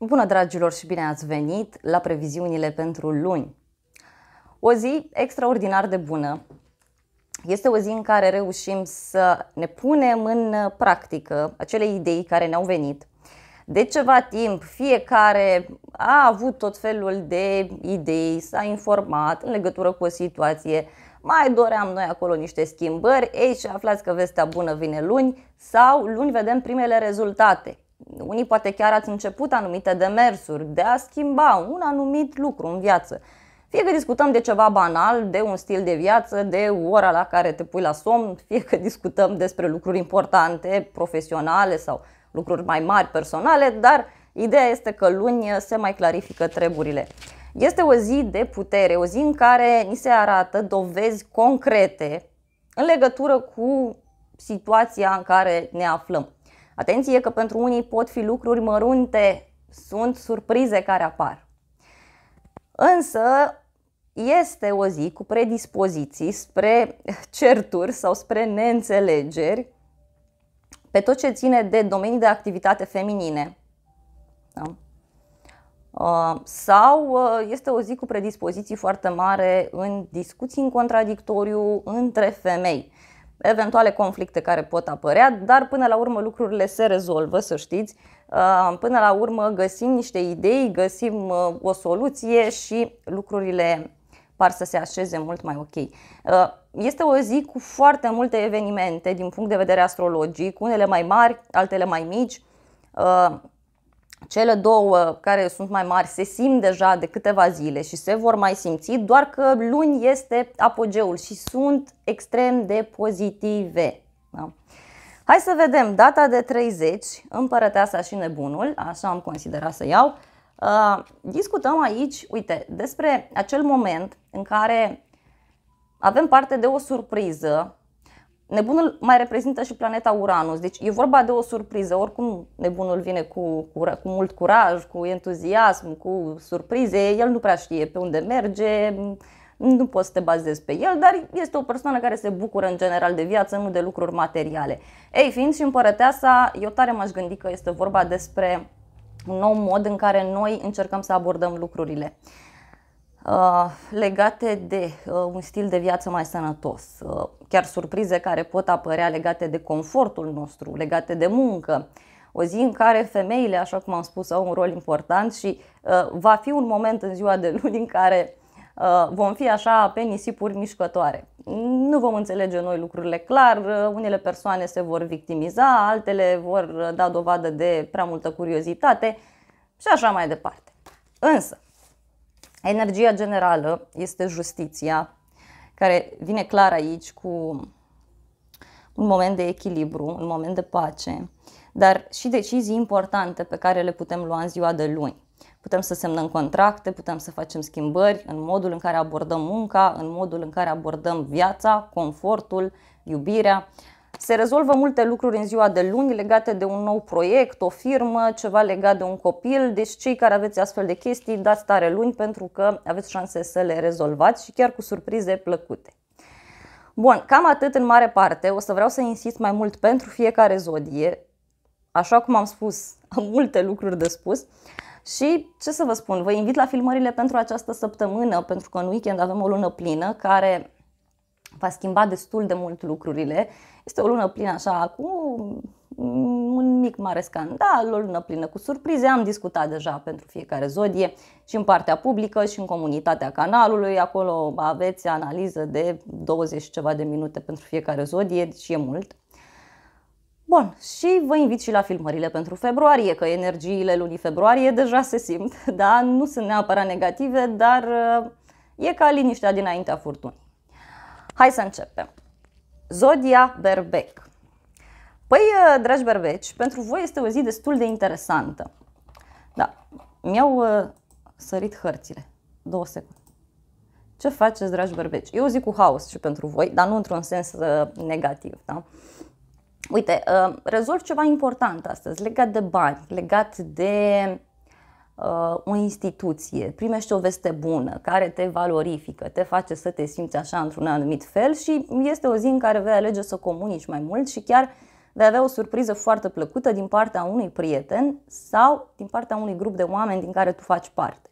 Bună dragilor și bine ați venit la previziunile pentru luni. O zi extraordinar de bună. Este o zi în care reușim să ne punem în practică acele idei care ne-au venit. De ceva timp fiecare a avut tot felul de idei, s-a informat în legătură cu o situație, mai doream noi acolo niște schimbări, ei și aflați că vestea bună vine luni sau luni vedem primele rezultate unii poate chiar ați început anumite demersuri de a schimba un anumit lucru în viață. Fie că discutăm de ceva banal, de un stil de viață, de ora la care te pui la somn, fie că discutăm despre lucruri importante, profesionale sau lucruri mai mari, personale, dar ideea este că luni se mai clarifică treburile. Este o zi de putere, o zi în care ni se arată dovezi concrete în legătură cu situația în care ne aflăm. Atenție că pentru unii pot fi lucruri mărunte, sunt surprize care apar. Însă este o zi cu predispoziții spre certuri sau spre neînțelegeri pe tot ce ține de domenii de activitate feminine. Da? Uh, sau uh, este o zi cu predispoziții foarte mare în discuții în contradictoriu între femei eventuale conflicte care pot apărea, dar până la urmă lucrurile se rezolvă, să știți. Uh, până la urmă găsim niște idei, găsim uh, o soluție și lucrurile par să se așeze mult mai ok. Uh, este o zi cu foarte multe evenimente din punct de vedere astrologic, unele mai mari, altele mai mici cele două care sunt mai mari se simt deja de câteva zile și se vor mai simți, doar că luni este apogeul și sunt extrem de pozitive. Da? Hai să vedem data de 30, împărăteasa și nebunul, așa am considerat să iau. Uh, discutăm aici, uite, despre acel moment în care avem parte de o surpriză Nebunul mai reprezintă și planeta Uranus, deci e vorba de o surpriză. Oricum, nebunul vine cu, cu, cu mult curaj, cu entuziasm, cu surprize, el nu prea știe pe unde merge, nu poți să te bazezi pe el, dar este o persoană care se bucură în general de viață, nu de lucruri materiale. Ei, fiind și împărăteasa, eu tare m-aș gândi că este vorba despre un nou mod în care noi încercăm să abordăm lucrurile. Uh, legate de uh, un stil de viață mai sănătos, uh, chiar surprize care pot apărea legate de confortul nostru, legate de muncă, o zi în care femeile, așa cum am spus, au un rol important și va fi un moment în ziua de luni în care vom fi așa pe nisipuri mișcătoare. Nu vom înțelege noi lucrurile clar, unele persoane se vor victimiza, altele vor da dovadă de prea multă curiozitate și așa mai departe. Însă, Energia generală este justiția, care vine clar aici cu un moment de echilibru, un moment de pace, dar și decizii importante pe care le putem lua în ziua de luni. Putem să semnăm contracte, putem să facem schimbări în modul în care abordăm munca, în modul în care abordăm viața, confortul, iubirea. Se rezolvă multe lucruri în ziua de luni legate de un nou proiect, o firmă, ceva legat de un copil, deci cei care aveți astfel de chestii dați tare luni pentru că aveți șanse să le rezolvați și chiar cu surprize plăcute. Bun, cam atât în mare parte, o să vreau să insist mai mult pentru fiecare zodie, așa cum am spus, am multe lucruri de spus. Și ce să vă spun, vă invit la filmările pentru această săptămână, pentru că în weekend avem o lună plină care va schimba destul de mult lucrurile. Este o lună plină așa cu un mic mare scandal, o lună plină cu surprize. Am discutat deja pentru fiecare zodie și în partea publică și în comunitatea canalului. Acolo aveți analiză de 20 ceva de minute pentru fiecare zodie și e mult. Bun, și vă invit și la filmările pentru februarie, că energiile lunii februarie deja se simt, da? Nu sunt neapărat negative, dar e ca liniștea dinaintea furtunii. Hai să începem. Zodia Berbec. Păi, uh, dragi berbeci, pentru voi este o zi destul de interesantă. Da, mi-au uh, sărit hărțile. Două secunde. Ce faceți, dragi berbeci? Eu zic cu haos și pentru voi, dar nu într-un sens uh, negativ. Da? Uite, rezolv ceva important astăzi, legat de bani, legat de Uh, o instituție, primești o veste bună, care te valorifică, te face să te simți așa într-un anumit fel și este o zi în care vei alege să comunici mai mult și chiar vei avea o surpriză foarte plăcută din partea unui prieten sau din partea unui grup de oameni din care tu faci parte.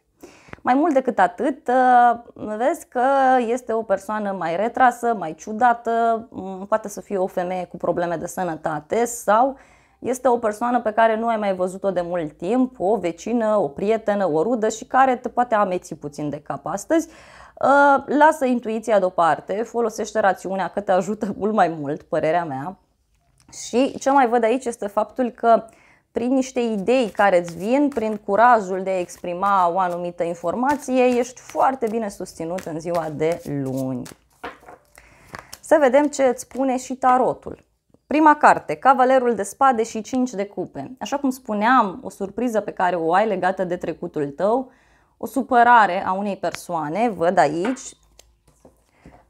Mai mult decât atât, uh, vezi că este o persoană mai retrasă, mai ciudată, poate să fie o femeie cu probleme de sănătate sau uh, este o persoană pe care nu ai mai văzut-o de mult timp, o vecină, o prietenă, o rudă și care te poate ameți puțin de cap astăzi. Uh, lasă intuiția deoparte, folosește rațiunea că te ajută mult mai mult, părerea mea. Și ce mai văd aici este faptul că prin niște idei care îți vin, prin curajul de a exprima o anumită informație, ești foarte bine susținut în ziua de luni. Să vedem ce îți spune și tarotul. Prima carte, Cavalerul de spade și 5 de cupe. Așa cum spuneam, o surpriză pe care o ai legată de trecutul tău, o supărare a unei persoane, văd aici,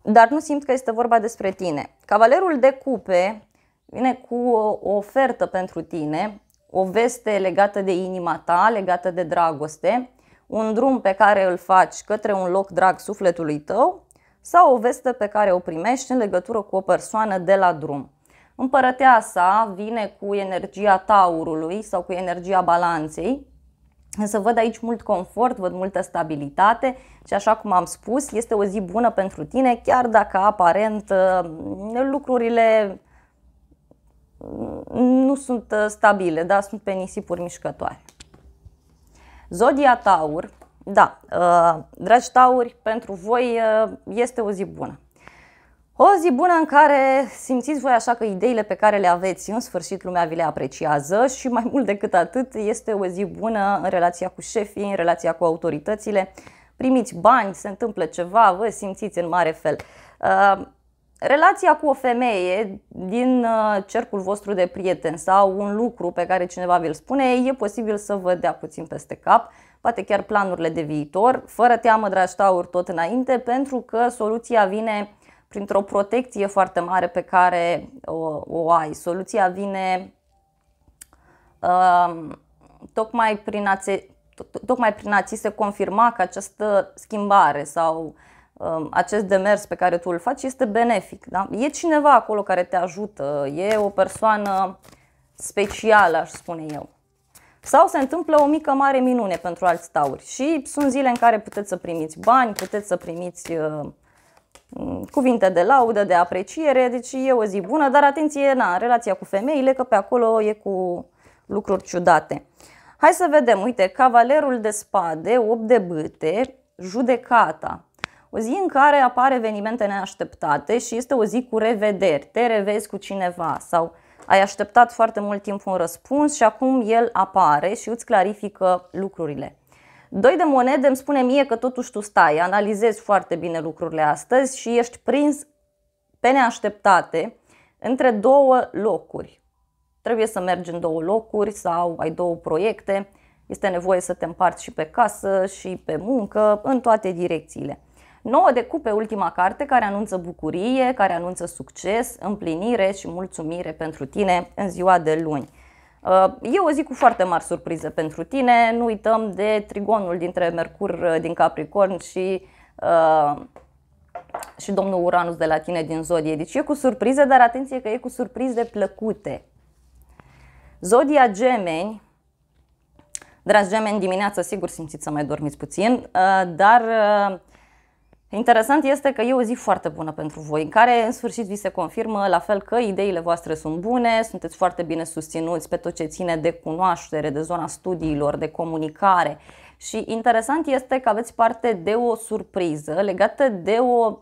dar nu simt că este vorba despre tine. Cavalerul de cupe vine cu o ofertă pentru tine, o veste legată de inima ta, legată de dragoste, un drum pe care îl faci către un loc drag sufletului tău sau o veste pe care o primești în legătură cu o persoană de la drum. Împărăteasa vine cu energia taurului sau cu energia balanței, însă văd aici mult confort, văd multă stabilitate și așa cum am spus, este o zi bună pentru tine, chiar dacă aparent uh, lucrurile mm, nu sunt uh, stabile, dar sunt pe nisipuri mișcătoare. Zodia Taur, da, uh, dragi Tauri, pentru voi este o zi bună. O zi bună în care simțiți voi așa că ideile pe care le aveți în sfârșit lumea vi le apreciază și mai mult decât atât este o zi bună în relația cu șefii, în relația cu autoritățile. Primiți bani, se întâmplă ceva, vă simțiți în mare fel. Uh, relația cu o femeie din uh, cercul vostru de prieteni sau un lucru pe care cineva vi-l spune e posibil să vă dea puțin peste cap, poate chiar planurile de viitor, fără teamă, dragi tauri, tot înainte, pentru că soluția vine printr-o protecție foarte mare pe care o, o ai. Soluția vine uh, tocmai, prin a ți, tocmai prin a ți se confirma că această schimbare sau um, acest demers pe care tu îl faci este benefic. Da? E cineva acolo care te ajută, e o persoană specială, aș spune eu. Sau se întâmplă o mică mare minune pentru alți tauri și sunt zile în care puteți să primiți bani, puteți să primiți uh, Mm, cuvinte de laudă, de apreciere, deci e o zi bună, dar atenție, na, relația cu femeile, că pe acolo e cu lucruri ciudate. Hai să vedem, uite, Cavalerul de spade, 8 de băte, judecata. O zi în care apare evenimente neașteptate și este o zi cu revederi. Te revezi cu cineva sau ai așteptat foarte mult timp un răspuns și acum el apare și îți clarifică lucrurile. Doi de monede îmi spune mie că totuși tu stai, analizezi foarte bine lucrurile astăzi și ești prins pe neașteptate între două locuri. Trebuie să mergi în două locuri sau ai două proiecte, este nevoie să te împarți și pe casă și pe muncă, în toate direcțiile. 9 de cupe, ultima carte, care anunță bucurie, care anunță succes, împlinire și mulțumire pentru tine în ziua de luni. Uh, e o zi cu foarte mari surprize pentru tine. Nu uităm de trigonul dintre Mercur uh, din Capricorn și, uh, și domnul Uranus de la tine din zodie. Deci e cu surprize, dar atenție că e cu surprize plăcute. Zodia Gemeni, dragi gemeni, dimineața sigur simțiți să mai dormiți puțin, uh, dar uh, Interesant este că e o zi foarte bună pentru voi, în care în sfârșit vi se confirmă la fel că ideile voastre sunt bune, sunteți foarte bine susținuți pe tot ce ține de cunoaștere, de zona studiilor, de comunicare. Și interesant este că aveți parte de o surpriză legată de o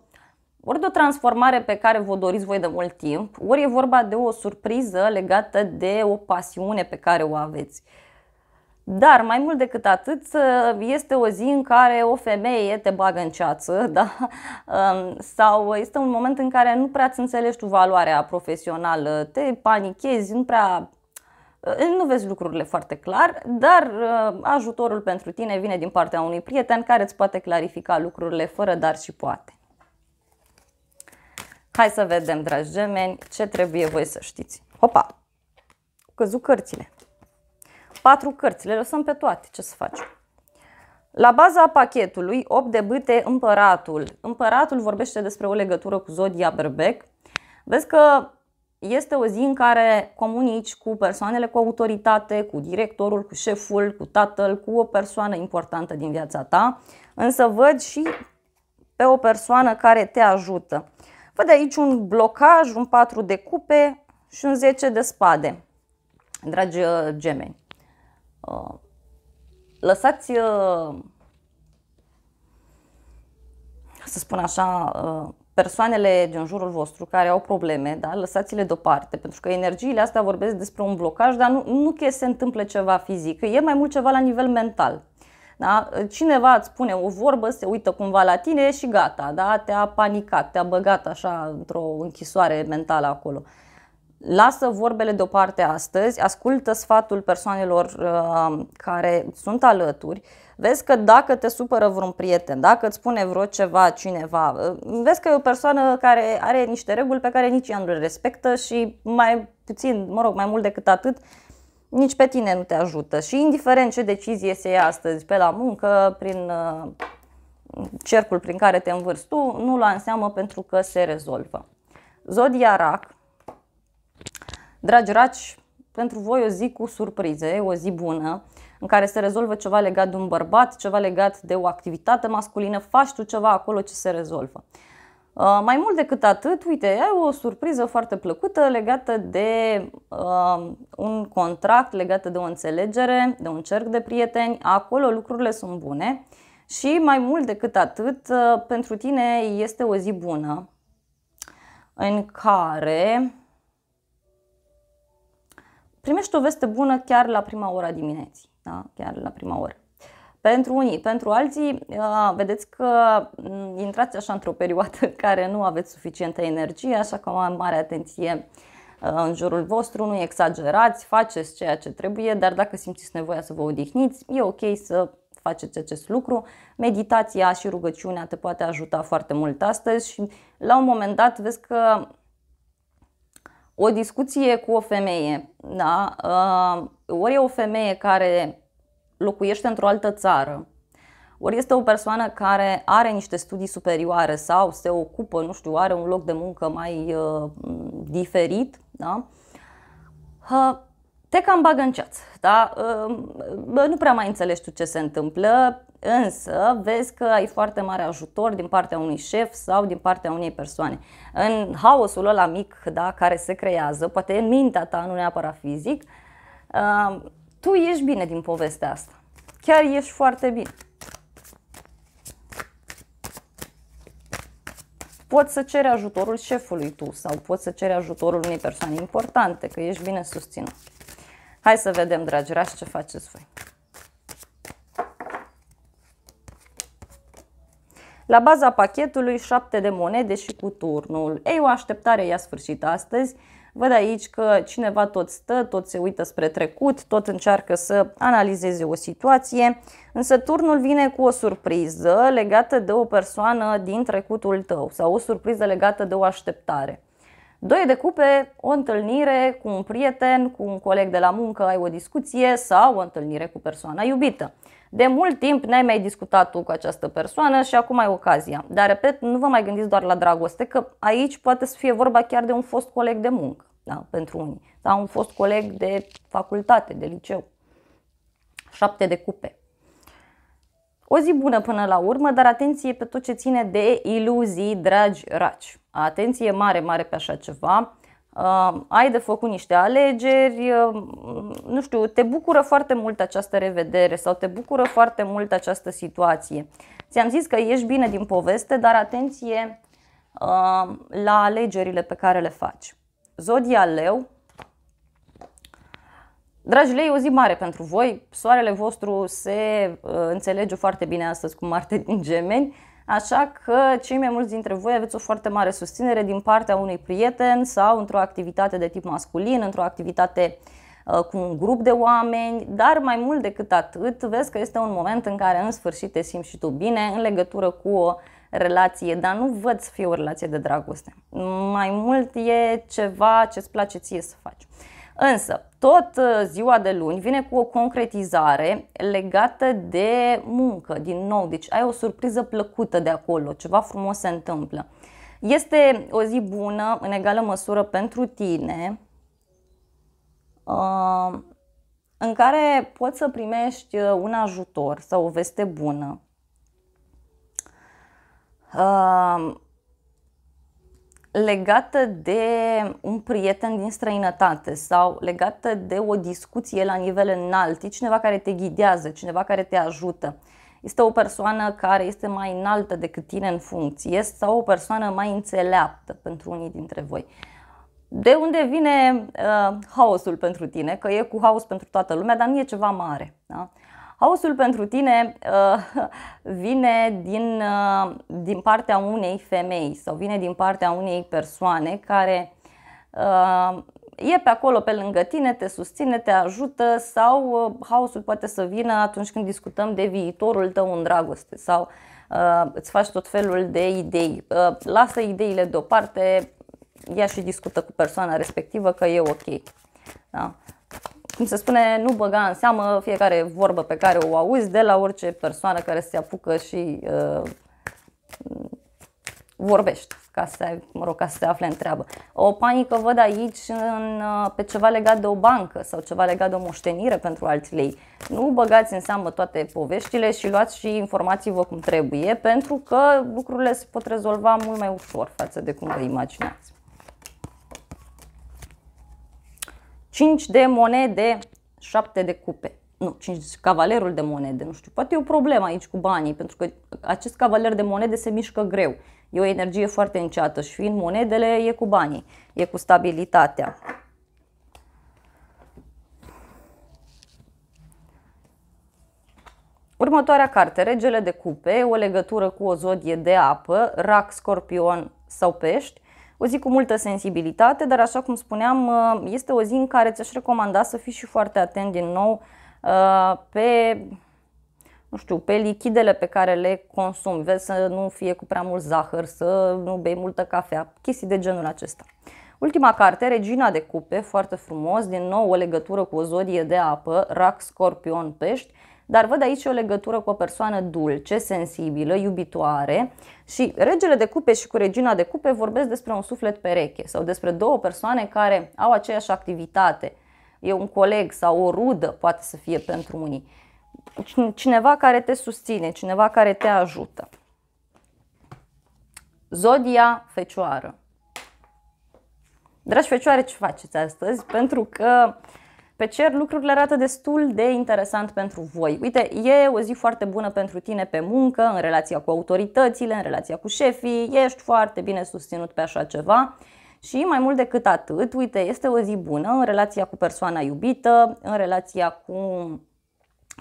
ori de o transformare pe care vă doriți voi de mult timp, ori e vorba de o surpriză legată de o pasiune pe care o aveți. Dar mai mult decât atât, uh, este o zi în care o femeie te bagă în ceață da? Um, sau este un moment în care nu prea îți înțelegi tu valoarea profesională, te panichezi, nu prea uh, nu vezi lucrurile foarte clar, dar uh, ajutorul pentru tine vine din partea unui prieten care îți poate clarifica lucrurile fără dar și poate. Hai să vedem, dragi gemeni, ce trebuie voi să știți. Hopa! Căzu cărțile patru cărți, le lăsăm pe toate, ce să facem? La baza pachetului, 8 de bâte împăratul. Împăratul vorbește despre o legătură cu Zodia Berbec. Vezi că este o zi în care comunici cu persoanele cu autoritate, cu directorul, cu șeful, cu tatăl, cu o persoană importantă din viața ta, însă văd și pe o persoană care te ajută. Văd aici un blocaj, un 4 de cupe și un 10 de spade, dragi uh, gemeni. Uh, lăsați, uh, să spun așa, uh, persoanele din jurul vostru care au probleme, da? lăsați-le deoparte, pentru că energiile astea vorbesc despre un blocaj, dar nu, nu că se întâmplă ceva fizic, e mai mult ceva la nivel mental. Da? Cineva îți spune o vorbă, se uită cumva la tine și gata, da? te-a panicat, te-a băgat așa într-o închisoare mentală acolo. Uh, lasă vorbele deoparte astăzi, ascultă sfatul persoanelor uh, care sunt alături, vezi că dacă te supără vreun prieten, dacă îți spune vreo ceva cineva, uh, vezi că e o persoană care are niște reguli pe care nici ea nu le respectă și mai puțin, mă rog, mai mult decât atât, nici pe tine nu te ajută. Și indiferent ce decizie se ia astăzi pe la muncă, prin uh, cercul prin care te învârți tu, nu lua în seamă pentru că se rezolvă. Zodia rac Dragi raci, pentru voi o zi cu surprize, o zi bună, în care se rezolvă ceva legat de un bărbat, ceva legat de o activitate masculină, faci tu ceva acolo ce se rezolvă. Uh, mai mult decât atât, uite, ai o surpriză foarte plăcută legată de uh, un contract, legată de o înțelegere, de un cerc de prieteni, acolo lucrurile sunt bune și mai mult decât atât, uh, pentru tine este o zi bună în care primești o veste bună chiar la prima oră dimineții, da? chiar la prima oră. Pentru unii, pentru alții, vedeți că intrați așa într-o perioadă în care nu aveți suficientă energie, așa că mai mare atenție în jurul vostru, nu exagerați, faceți ceea ce trebuie, dar dacă simțiți nevoia să vă odihniți, e ok să faceți acest lucru. Meditația și rugăciunea te poate ajuta foarte mult astăzi și la un moment dat vezi că o discuție cu o femeie, da? Uh, ori e o femeie care locuiește într-o altă țară, ori este o persoană care are niște studii superioare sau se ocupă, nu știu, are un loc de muncă mai uh, diferit, da? Uh, te cam bagă în ceață, da? Uh, nu prea mai înțelegi tu ce se întâmplă, însă vezi că ai foarte mare ajutor din partea unui șef sau din partea unei persoane. În haosul ăla mic da, care se creează, poate în mintea ta, nu neapărat fizic, uh, tu ești bine din povestea asta. Chiar ești foarte bine. Poți să ceri ajutorul șefului tu sau poți să ceri ajutorul unei persoane importante, că ești bine susținut. Hai să vedem, dragi rași, ce faceți voi. La baza pachetului 7 de monede și cu turnul. Ei, o așteptare i-a sfârșit astăzi. Văd aici că cineva tot stă, tot se uită spre trecut, tot încearcă să analizeze o situație, însă turnul vine cu o surpriză legată de o persoană din trecutul tău sau o surpriză legată de o așteptare. Doi de cupe, o întâlnire cu un prieten, cu un coleg de la muncă, ai o discuție sau o întâlnire cu persoana iubită. De mult timp n-ai mai discutat tu cu această persoană și acum ai ocazia. Dar, repet, nu vă mai gândiți doar la dragoste, că aici poate să fie vorba chiar de un fost coleg de muncă, da, pentru unii, sau da, un fost coleg de facultate, de liceu. Șapte de cupe. O zi bună până la urmă, dar atenție pe tot ce ține de iluzii, dragi raci. Atenție mare, mare pe așa ceva uh, ai de făcut niște alegeri, uh, nu știu, te bucură foarte mult această revedere sau te bucură foarte mult această situație. Ți-am zis că ești bine din poveste, dar atenție uh, la alegerile pe care le faci. Zodia Leu, Dragi lei, o zi mare pentru voi. Soarele vostru se uh, înțelege foarte bine astăzi cu Marte din Gemeni. Așa că cei mai mulți dintre voi aveți o foarte mare susținere din partea unui prieten sau într-o activitate de tip masculin, într-o activitate uh, cu un grup de oameni, dar mai mult decât atât, vezi că este un moment în care în sfârșit te simți și tu bine în legătură cu o relație, dar nu văd să fie o relație de dragoste. Mai mult e ceva ce îți place ție să faci. Însă, tot uh, ziua de luni vine cu o concretizare legată de muncă, din nou, deci ai o surpriză plăcută de acolo, ceva frumos se întâmplă. Este o zi bună, în egală măsură, pentru tine, uh, în care poți să primești uh, un ajutor sau o veste bună legată de un prieten din străinătate sau legată de o discuție la nivel înalt, e cineva care te ghidează, cineva care te ajută. Este o persoană care este mai înaltă decât tine în funcție sau o persoană mai înțeleaptă pentru unii dintre voi. De unde vine uh, haosul pentru tine? Că e cu haos pentru toată lumea, dar nu e ceva mare. Da? Haosul pentru tine uh, vine din, uh, din partea unei femei sau vine din partea unei persoane care uh, e pe acolo, pe lângă tine, te susține, te ajută sau uh, haosul poate să vină atunci când discutăm de viitorul tău în dragoste sau uh, îți faci tot felul de idei. Uh, lasă ideile deoparte, ia și discută cu persoana respectivă că e ok. Da? cum se spune, nu băga în seamă fiecare vorbă pe care o auzi de la orice persoană care se apucă și uh, vorbești, ca să, mă rog, ca să se afle în treabă. O panică văd aici în, uh, pe ceva legat de o bancă sau ceva legat de o moștenire pentru alți lei. Nu băgați în seamă toate poveștile și luați și informații-vă cum trebuie, pentru că lucrurile se pot rezolva mult mai ușor față de cum vă imaginați. 5 de monede, 7 de cupe. Nu, 5 cavalerul de monede, nu știu. Poate e o problemă aici cu banii, pentru că acest cavaler de monede se mișcă greu. E o energie foarte înceată și fiind monedele, e cu banii, e cu stabilitatea. Următoarea carte, Regele de Cupe, o legătură cu o zodie de apă, rac, scorpion sau pești, o zi cu multă sensibilitate, dar așa cum spuneam, uh, este o zi în care ți-aș recomanda să fii și foarte atent din nou uh, pe, nu știu, pe lichidele pe care le consumi. Vezi să nu fie cu prea mult zahăr, să nu bei multă cafea, chestii de genul acesta. Ultima carte, Regina de Cupe, foarte frumos, din nou o legătură cu o zodie de apă, rac, scorpion, pești, dar văd aici o legătură cu o persoană dulce, sensibilă, iubitoare și regele de cupe și cu regina de cupe vorbesc despre un suflet pereche sau despre două persoane care au aceeași activitate. E un coleg sau o rudă, poate să fie pentru unii. Cineva care te susține, cineva care te ajută. Zodia Fecioară. Dragi fecioare, ce faceți astăzi? Pentru că uh, pe cer lucrurile arată destul de interesant pentru voi. Uite, e o zi foarte bună pentru tine pe muncă, în relația cu autoritățile, în relația cu șefii, ești foarte bine susținut pe așa ceva. Și mai mult decât atât, uite, este o zi bună în relația cu persoana iubită, în relația cu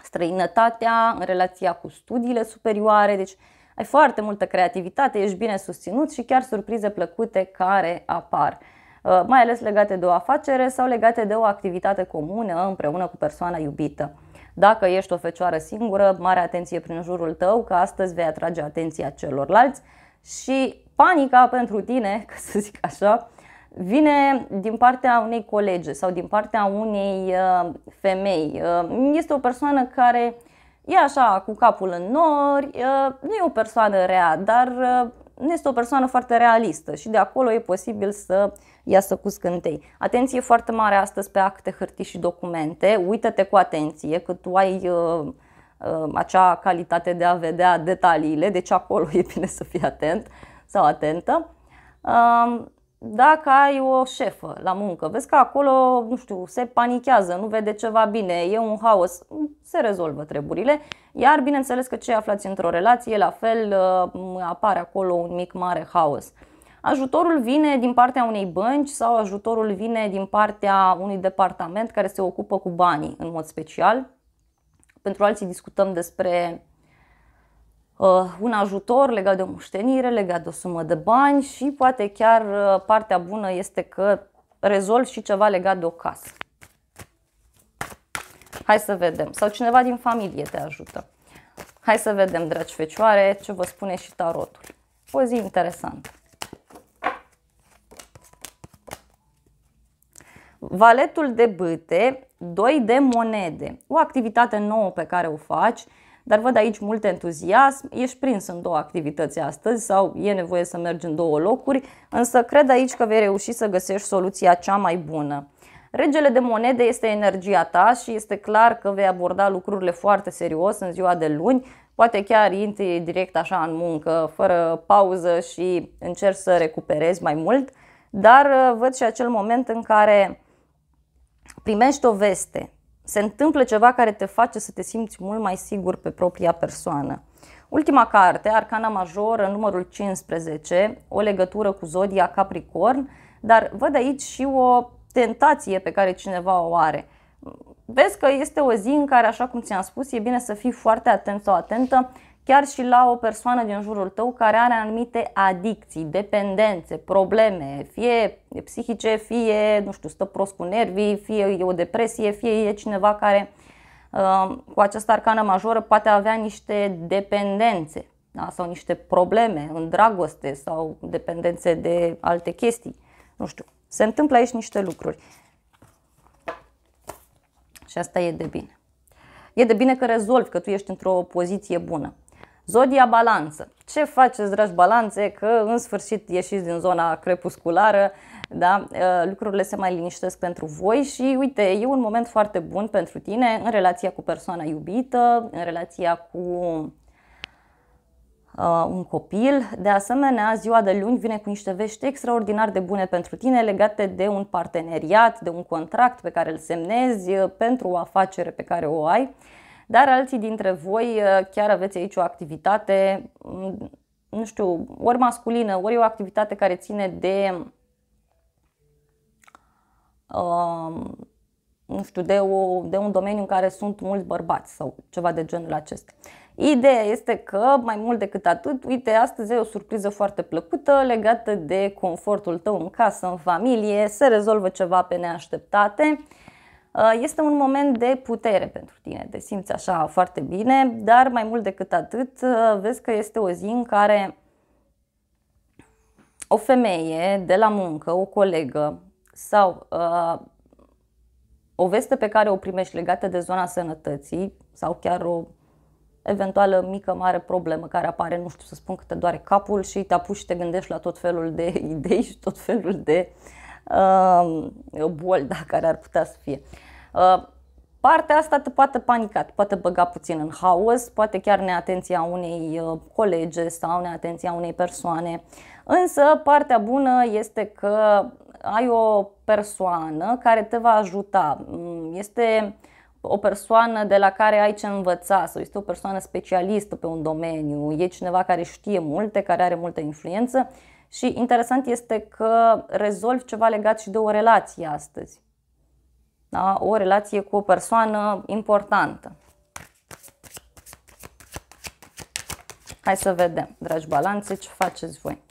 străinătatea, în relația cu studiile superioare, deci ai foarte multă creativitate, ești bine susținut și chiar surprize plăcute care apar. Uh, mai ales legate de o afacere sau legate de o activitate comună împreună cu persoana iubită. Dacă ești o fecioară singură, mare atenție prin jurul tău, că astăzi vei atrage atenția celorlalți și panica pentru tine, ca să zic așa, vine din partea unei colege sau din partea unei uh, femei. Uh, este o persoană care e așa cu capul în nori, nu e o persoană rea, dar nu este o persoană foarte realistă și de acolo e posibil să iasă cu scântei. Atenție foarte mare astăzi pe acte, hârtii și documente. Uită-te cu atenție că tu ai uh, uh, acea calitate de a vedea detaliile, deci acolo e bine să fii atent sau atentă. Um, dacă ai o șefă la muncă, vezi că acolo, nu știu, se panichează, nu vede ceva bine, e un haos, mm, se rezolvă treburile. Iar bineînțeles că cei aflați într-o relație, la fel uh, apare acolo un mic mare haos. Ajutorul vine din partea unei bănci sau ajutorul vine din partea unui departament care se ocupă cu banii în mod special. Pentru alții discutăm despre uh, un ajutor legat de o moștenire, legat de o sumă de bani și poate chiar uh, partea bună este că rezolvi și ceva legat de o casă. Hai să vedem. Sau cineva din familie te ajută. Hai să vedem, dragi fecioare, ce vă spune și tarotul. O zi interesantă. Valetul de bâte, 2 de monede. O activitate nouă pe care o faci, dar văd aici mult entuziasm, ești prins în două activități astăzi sau e nevoie să mergi în două locuri, însă cred aici că vei reuși să găsești soluția cea mai bună. Regele de monede este energia ta și este clar că vei aborda lucrurile foarte serios în ziua de luni, poate chiar intri direct așa în muncă, fără pauză și încerci să recuperezi mai mult, dar uh, văd și acel moment în care primești o veste, se întâmplă ceva care te face să te simți mult mai sigur pe propria persoană. Ultima carte, Arcana Majoră, numărul 15, o legătură cu zodia Capricorn, dar văd aici și o tentație pe care cineva o are. Vezi că este o zi în care, așa cum ți-am spus, e bine să fii foarte atent sau atentă chiar și la o persoană din jurul tău care are anumite adicții, dependențe, probleme, fie psihice, fie, nu știu, stă prost cu nervii, fie e o depresie, fie e cineva care uh, cu această arcană majoră poate avea niște dependențe da? sau niște probleme în dragoste sau dependențe de alte chestii. Nu știu, se întâmplă aici niște lucruri. Și asta e de bine. E de bine că rezolvi, că tu ești într-o poziție bună. Zodia balanță. Ce faceți, dragi balanțe, că în sfârșit ieșiți din zona crepusculară, da? Uh, lucrurile se mai liniștesc pentru voi și uite, e un moment foarte bun pentru tine în relația cu persoana iubită, în relația cu uh, un copil. De asemenea, ziua de luni vine cu niște vești extraordinar de bune pentru tine legate de un parteneriat, de un contract pe care îl semnezi uh, pentru o afacere pe care o ai dar alții dintre voi uh, chiar aveți aici o activitate, mm, nu știu, ori masculină, ori o activitate care ține de um, nu știu, de, o, de un domeniu în care sunt mulți bărbați sau ceva de genul acesta. Ideea este că, mai mult decât atât, uite, astăzi e o surpriză foarte plăcută legată de confortul tău în casă, în familie, se rezolvă ceva pe neașteptate Uh, este un moment de putere pentru tine, te simți așa foarte bine, dar mai mult decât atât uh, vezi că este o zi în care o femeie de la muncă, o colegă sau uh, o veste pe care o primești legată de zona sănătății sau chiar o eventuală mică, mare problemă care apare, nu știu să spun că te doare capul și te apuci și te gândești la tot felul de idei și tot felul de uh, boli, da, care ar putea să fie. Uh, partea asta te poate panica, te poate băga puțin în haos, poate chiar neatenția unei uh, colege sau neatenția unei persoane. Însă partea bună este că ai o persoană care te va ajuta. Mm, este o persoană de la care ai ce învăța sau este o persoană specialistă pe un domeniu, e cineva care știe multe, care are multă influență și interesant este că rezolvi ceva legat și de o relație astăzi. Da? O relație cu o persoană importantă. Hai să vedem, dragi balanțe, ce faceți voi.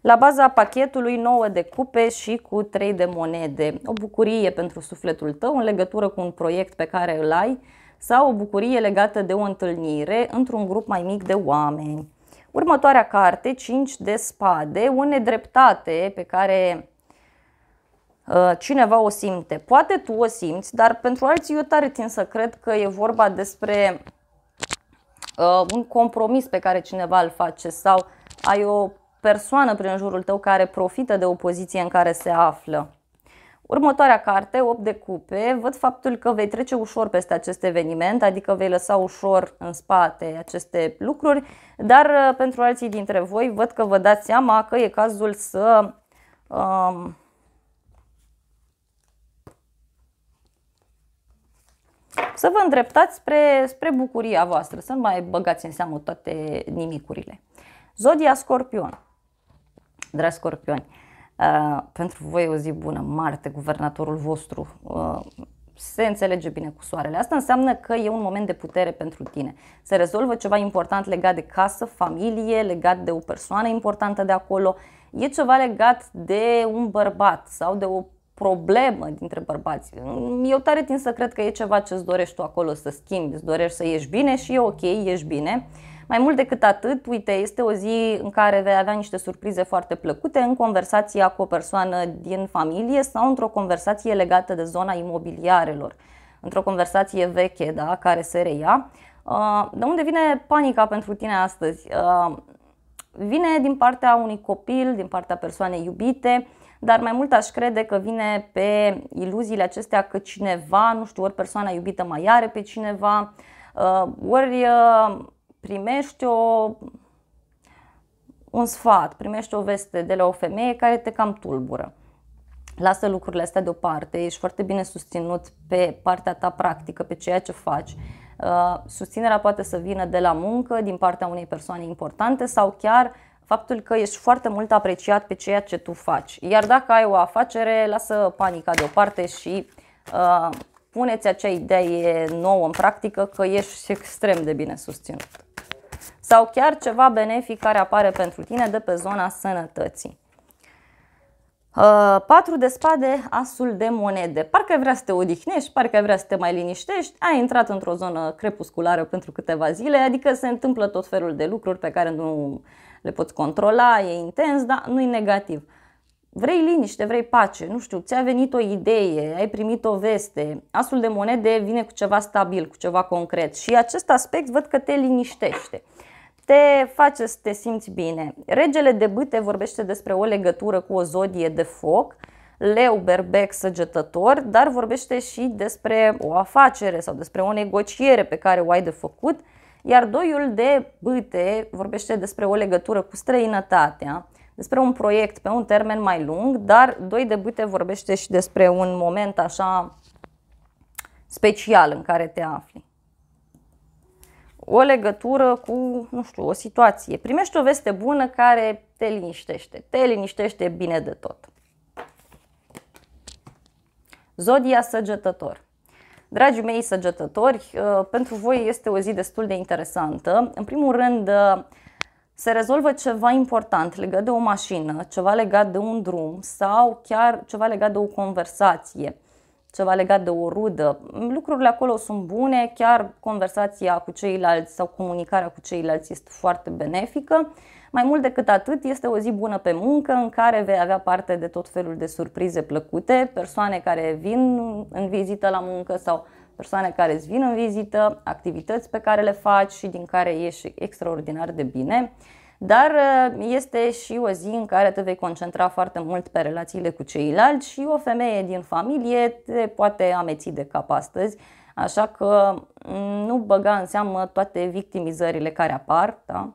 La baza pachetului 9 de cupe și cu 3 de monede. O bucurie pentru sufletul tău în legătură cu un proiect pe care îl ai sau o bucurie legată de o întâlnire într-un grup mai mic de oameni. Următoarea carte, 5 de spade, o nedreptate pe care uh, cineva o simte. Poate tu o simți, dar pentru alții eu tare tin să cred că e vorba despre uh, un compromis pe care cineva îl face sau ai o persoană prin jurul tău care profită de o poziție în care se află. Următoarea carte, 8 de cupe, văd faptul că vei trece ușor peste acest eveniment, adică vei lăsa ușor în spate aceste lucruri, dar uh, pentru alții dintre voi văd că vă dați seama că e cazul să... Um, să vă îndreptați spre, spre bucuria voastră, să nu mai băgați în seamă toate nimicurile. Zodia Scorpion. Dragi scorpioni, Uh, pentru voi e o zi bună, Marte, guvernatorul vostru, uh, se înțelege bine cu soarele. Asta înseamnă că e un moment de putere pentru tine. Se rezolvă ceva important legat de casă, familie, legat de o persoană importantă de acolo. E ceva legat de un bărbat sau de o problemă dintre bărbați. Eu tare tin să cred că e ceva ce îți dorești tu acolo să schimbi, îți dorești să ieși bine și e ok, ieși bine. Uh, mai mult decât atât, uite, este o zi în care vei avea niște surprize foarte plăcute în conversația cu o persoană din familie sau într-o conversație legată de zona imobiliarelor, într-o conversație veche, da, care se reia. Uh, de unde vine panica pentru tine astăzi? Uh, vine din partea unui copil, din partea persoanei iubite, dar mai mult aș crede că vine pe iluziile acestea că cineva, nu știu, ori persoana iubită mai are pe cineva, uh, ori primești o, un sfat, primești o veste de la o femeie care te cam tulbură. Lasă lucrurile astea deoparte, ești foarte bine susținut pe partea ta practică, pe ceea ce faci. Uh, susținerea poate să vină de la muncă, din partea unei persoane importante sau chiar faptul că ești foarte mult apreciat pe ceea ce tu faci. Iar dacă ai o afacere, lasă panica deoparte și uh, puneți acea idee nouă în practică că ești extrem de bine susținut sau chiar ceva benefic care apare pentru tine de pe zona sănătății. 4 uh, de spade, asul de monede. Parcă vrea să te odihnești, parcă vrea să te mai liniștești, ai intrat într-o zonă crepusculară pentru câteva zile, adică se întâmplă tot felul de lucruri pe care nu le poți controla, e intens, dar nu e negativ. Vrei liniște, vrei pace, nu știu, ți-a venit o idee, ai primit o veste, asul de monede vine cu ceva stabil, cu ceva concret și acest aspect văd că te liniștește te face să te simți bine. Regele de bâte vorbește despre o legătură cu o zodie de foc, leu, berbec, săgetător, dar vorbește și despre o afacere sau despre o negociere pe care o ai de făcut, iar doiul de bâte vorbește despre o legătură cu străinătatea, despre un proiect pe un termen mai lung, dar doi de bâte vorbește și despre un moment așa special în care te afli o legătură cu, nu știu, o situație. Primești o veste bună care te liniștește. Te liniștește bine de tot. Zodia săgetător. Dragii mei săgetători, uh, pentru voi este o zi destul de interesantă. În primul rând, uh, se rezolvă ceva important legat de o mașină, ceva legat de un drum sau chiar ceva legat de o conversație ceva legat de o rudă. Lucrurile acolo sunt bune, chiar conversația cu ceilalți sau comunicarea cu ceilalți este foarte benefică. Mai mult decât atât, este o zi bună pe muncă în care vei avea parte de tot felul de surprize plăcute, persoane care vin în vizită la muncă sau persoane care îți vin în vizită, activități pe care le faci și din care ieși extraordinar de bine dar uh, este și o zi în care te vei concentra foarte mult pe relațiile cu ceilalți și o femeie din familie te poate ameți de cap astăzi, așa că mm, nu băga în seamă toate victimizările care apar, da?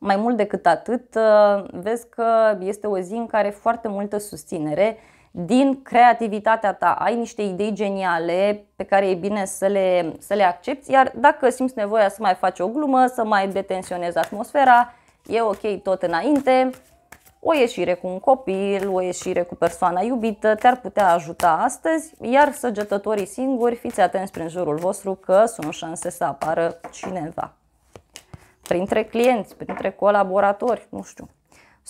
Mai mult decât atât, uh, vezi că este o zi în care foarte multă susținere din creativitatea ta, ai niște idei geniale pe care e bine să le, să le accepti, iar dacă simți nevoia să mai faci o glumă, să mai detensionezi atmosfera, e ok tot înainte, o ieșire cu un copil, o ieșire cu persoana iubită te-ar putea ajuta astăzi, iar săgetătorii singuri, fiți atenți prin jurul vostru că sunt șanse să apară cineva. Printre clienți, printre colaboratori, nu știu.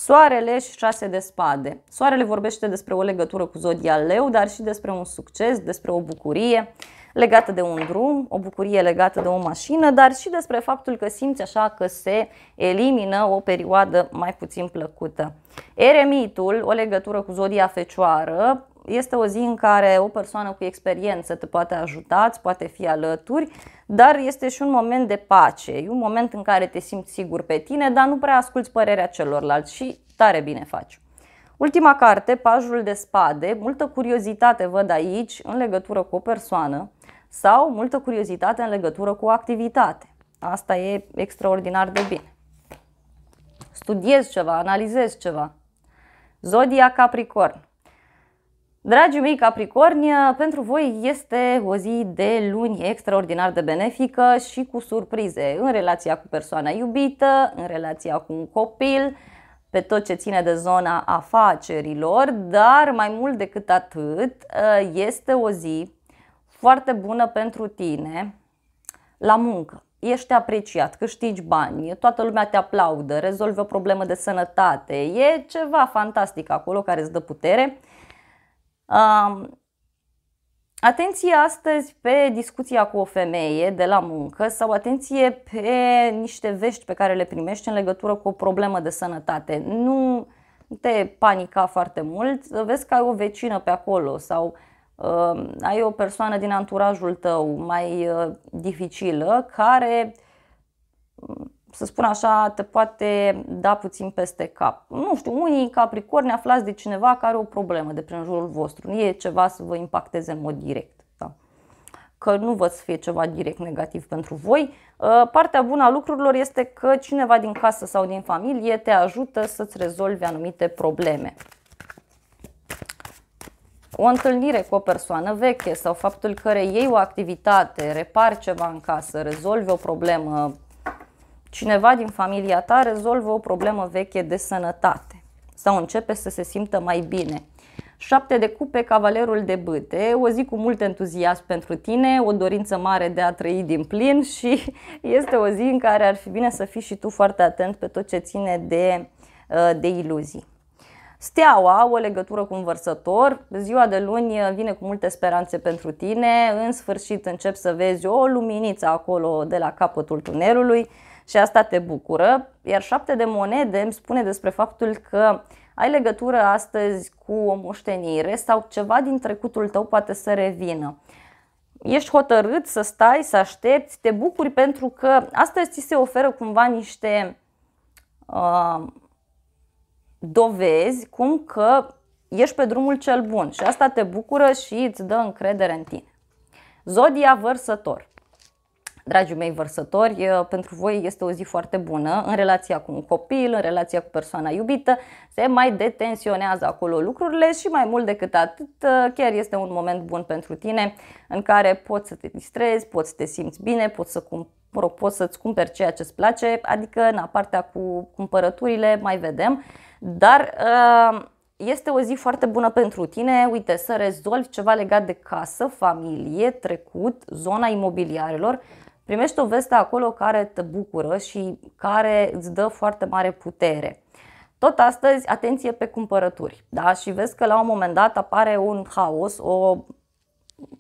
Soarele și șase de spade. Soarele vorbește despre o legătură cu zodia leu, dar și despre un succes, despre o bucurie legată de un drum, o bucurie legată de o mașină, dar și despre faptul că simți așa că se elimină o perioadă mai puțin plăcută. Eremitul, o legătură cu zodia fecioară, este o zi în care o persoană cu experiență te poate ajuta, îți poate fi alături, dar este și un moment de pace, e un moment în care te simți sigur pe tine, dar nu prea asculți părerea celorlalți și tare bine faci. Ultima carte, pajul de spade, multă curiozitate văd aici în legătură cu o persoană sau multă curiozitate în legătură cu o activitate. Asta e extraordinar de bine. Studiez ceva, analizez ceva. Zodia Capricorn. Dragii mei Capricorni, pentru voi este o zi de luni extraordinar de benefică și cu surprize în relația cu persoana iubită, în relația cu un copil, pe tot ce ține de zona afacerilor, dar mai mult decât atât, este o zi foarte bună pentru tine la muncă. Ești apreciat, câștigi bani, toată lumea te aplaudă, rezolvi o problemă de sănătate, e ceva fantastic acolo care îți dă putere Atenție astăzi pe discuția cu o femeie de la muncă sau atenție pe niște vești pe care le primești în legătură cu o problemă de sănătate. Nu te panica foarte mult, vezi că ai o vecină pe acolo sau uh, ai o persoană din anturajul tău mai uh, dificilă care um, să spun așa, te poate da puțin peste cap. Nu știu, unii capricorni aflați de cineva care are o problemă de prin jurul vostru. Nu e ceva să vă impacteze în mod direct. Da? Că nu vă să fie ceva direct negativ pentru voi. Ă, partea bună a lucrurilor este că cineva din casă sau din familie te ajută să-ți rezolvi anumite probleme. O întâlnire cu o persoană veche sau faptul că ei o activitate, repar ceva în casă, rezolvi o problemă, Cineva din familia ta rezolvă o problemă veche de sănătate sau începe să se simtă mai bine. 7 de cupe, cavalerul de bâte, o zi cu mult entuziasm pentru tine, o dorință mare de a trăi din plin și este o zi în care ar fi bine să fii și tu foarte atent pe tot ce ține de, uh, de iluzii. Steaua, o legătură cu un vărsător, ziua de luni vine cu multe speranțe pentru tine, în sfârșit încep să vezi o luminiță acolo de la capătul tunelului, și asta te bucură. Iar șapte de monede îmi spune despre faptul că ai legătură astăzi cu o moștenire sau ceva din trecutul tău poate să revină. Ești hotărât să stai, să aștepți, te bucuri pentru că astăzi ți se oferă cumva niște uh, dovezi cum că ești pe drumul cel bun și asta te bucură și îți dă încredere în tine. Zodia vărsător. Dragii mei vărsători, uh, pentru voi este o zi foarte bună în relația cu un copil, în relația cu persoana iubită, se mai detensionează acolo lucrurile și mai mult decât atât, uh, chiar este un moment bun pentru tine în care poți să te distrezi, poți să te simți bine, poți să cumpăr mă rog, poți să-ți cumperi ceea ce-ți place, adică, în partea cu cumpărăturile mai vedem, dar uh, este o zi foarte bună pentru tine, uite, să rezolvi ceva legat de casă, familie, trecut, zona imobiliarelor, primești o veste acolo care te bucură și care îți dă foarte mare putere. Tot astăzi, atenție pe cumpărături. Da? Și vezi că la un moment dat apare un haos, o,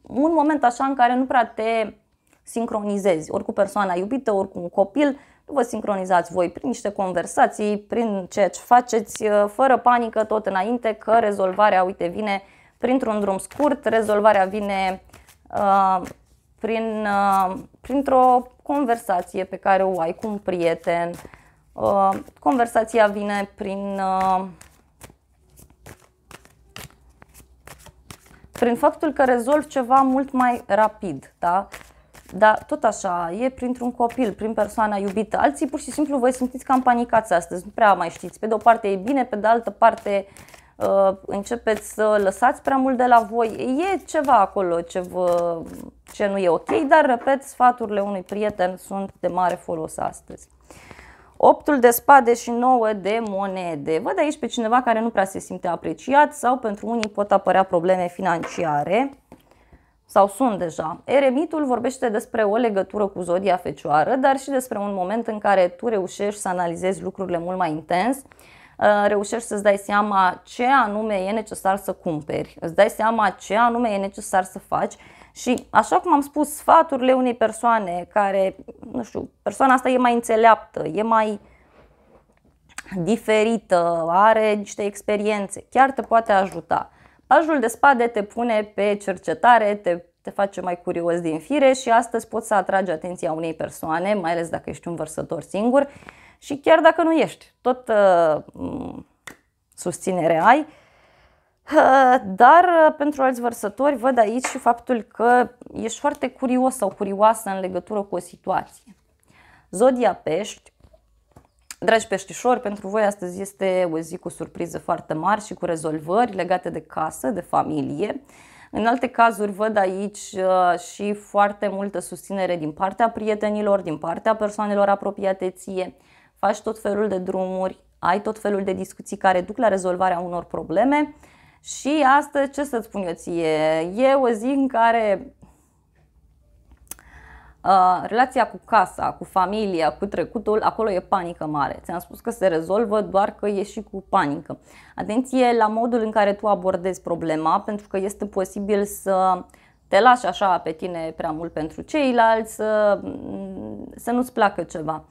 un moment așa în care nu prea te sincronizezi, ori cu persoana iubită, ori cu un copil, nu vă sincronizați voi prin niște conversații, prin ceea ce faceți, uh, fără panică, tot înainte că rezolvarea, uite, vine printr-un drum scurt, rezolvarea vine uh, prin, uh, printr-o conversație pe care o ai cu un prieten. Uh, conversația vine prin, uh, prin faptul că rezolvi ceva mult mai rapid, da? Dar tot așa, e printr-un copil, prin persoana iubită. Alții pur și simplu voi simțiți cam panicați astăzi, nu prea mai știți. Pe de o parte e bine, pe de altă parte uh, Uh, începeți să lăsați prea mult de la voi. E ceva acolo ce, vă, ce nu e ok, dar, repet, sfaturile unui prieten sunt de mare folos astăzi. 8 de spade și 9 de monede. Văd aici pe cineva care nu prea se simte apreciat sau pentru unii pot apărea probleme financiare sau sunt deja. Eremitul vorbește despre o legătură cu zodia fecioară, dar și despre un moment în care tu reușești să analizezi lucrurile mult mai intens Uh, reușești să-ți dai seama ce anume e necesar să cumperi, îți dai seama ce anume e necesar să faci și așa cum am spus, sfaturile unei persoane care, nu știu, persoana asta e mai înțeleaptă, e mai diferită, are niște experiențe, chiar te poate ajuta. Pajul de spade te pune pe cercetare, te, te face mai curios din fire și astăzi poți să atragi atenția unei persoane, mai ales dacă ești un vărsător singur, și chiar dacă nu ești, tot uh, susținere ai. Uh, dar uh, pentru alți vărsători văd aici și faptul că ești foarte curios sau curioasă în legătură cu o situație. Zodia Pești, dragi peștișori, pentru voi astăzi este o zi cu surprize foarte mari și cu rezolvări legate de casă, de familie. În alte cazuri văd aici uh, și foarte multă susținere din partea prietenilor, din partea persoanelor apropiate ție faci tot felul de drumuri, ai tot felul de discuții care duc la rezolvarea unor probleme și astăzi ce să-ți spun eu ție? E o zi în care Uh, relația cu casa, cu familia, cu trecutul, acolo e panică mare. Ți-am spus că se rezolvă doar că e și cu panică. Atenție la modul în care tu abordezi problema, pentru că este posibil să te lași așa pe tine prea mult pentru ceilalți, să, să nu-ți placă ceva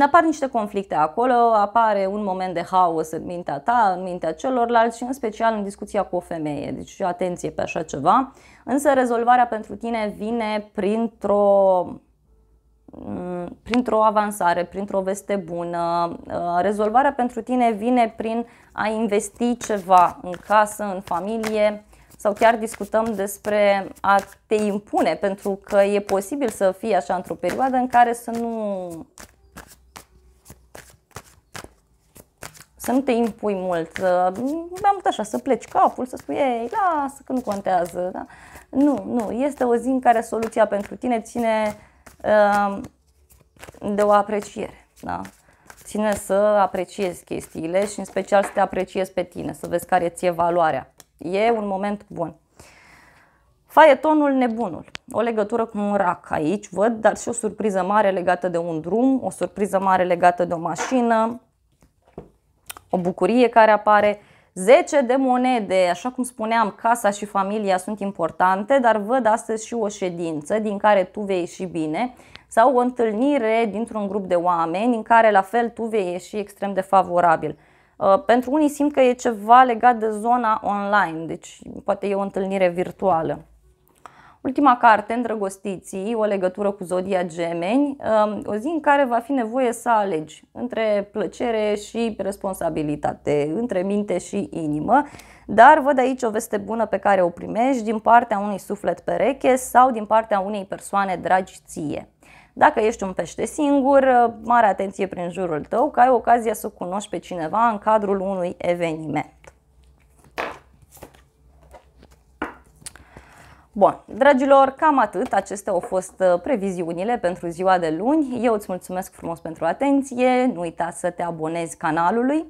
apar niște conflicte acolo, apare un moment de haos în mintea ta, în mintea celorlalți și în special în discuția cu o femeie. Deci atenție pe așa ceva. Însă rezolvarea pentru tine vine printr-o mm, printr-o avansare, printr-o veste bună. Uh, rezolvarea pentru tine vine prin a investi ceva în casă, în familie sau chiar discutăm despre a te impune, pentru că e posibil să fii așa într-o perioadă în care să nu să nu te impui mult, să, mai mult așa, să pleci capul, să spui, ei, lasă că nu contează. Da? Nu, nu, este o zi în care soluția pentru tine ține ehm, de o apreciere. Da? Ține să apreciezi chestiile și în special să te apreciezi pe tine, să vezi care ți-e valoarea. E un moment bun. Faietonul nebunul. O legătură cu un rac aici, văd, dar și o surpriză mare legată de un drum, o surpriză mare legată de o mașină, o bucurie care apare. 10 de monede, așa cum spuneam, casa și familia sunt importante, dar văd astăzi și o ședință din care tu vei ieși bine sau o întâlnire dintr-un grup de oameni în care la fel tu vei ieși extrem de favorabil. Uh, pentru unii simt că e ceva legat de zona online, deci poate e o întâlnire virtuală. Ultima carte, Îndrăgostiții, o legătură cu zodia gemeni, um, o zi în care va fi nevoie să alegi între plăcere și responsabilitate, între minte și inimă, dar văd aici o veste bună pe care o primești din partea unui suflet pereche sau din partea unei persoane dragi ție. Dacă ești un pește singur, mare atenție prin jurul tău că ai ocazia să cunoști pe cineva în cadrul unui eveniment. Bun, dragilor, cam atât. Acestea au fost uh, previziunile pentru ziua de luni. Eu îți mulțumesc frumos pentru atenție. Nu uita să te abonezi canalului,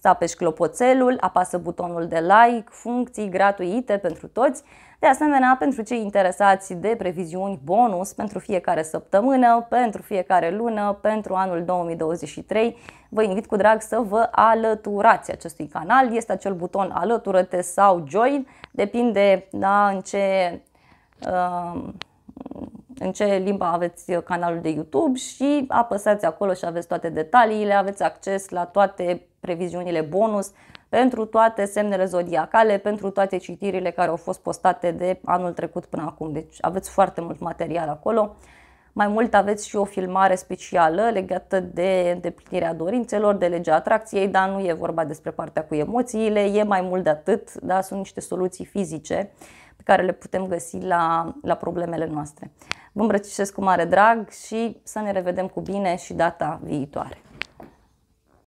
să apeși clopoțelul, apasă butonul de like, funcții gratuite pentru toți. De asemenea, pentru cei interesați de previziuni bonus pentru fiecare săptămână, pentru fiecare lună, pentru anul 2023, vă invit cu drag să vă alăturați acestui canal. Este acel buton alătură-te sau join, depinde da, în ce Ehm, în ce limba aveți canalul de YouTube și apăsați acolo și aveți toate detaliile, aveți acces la toate previziunile bonus pentru toate semnele zodiacale, pentru toate citirile care au fost postate de anul trecut până acum. Deci aveți foarte mult material acolo. Mai mult aveți și o filmare specială legată de îndeplinirea dorințelor, de legea atracției, dar nu e vorba despre partea cu emoțiile, e mai mult de atât, dar sunt niște soluții fizice care le putem găsi la, la problemele noastre. Vă îmbrățișez cu mare drag și să ne revedem cu bine și data viitoare.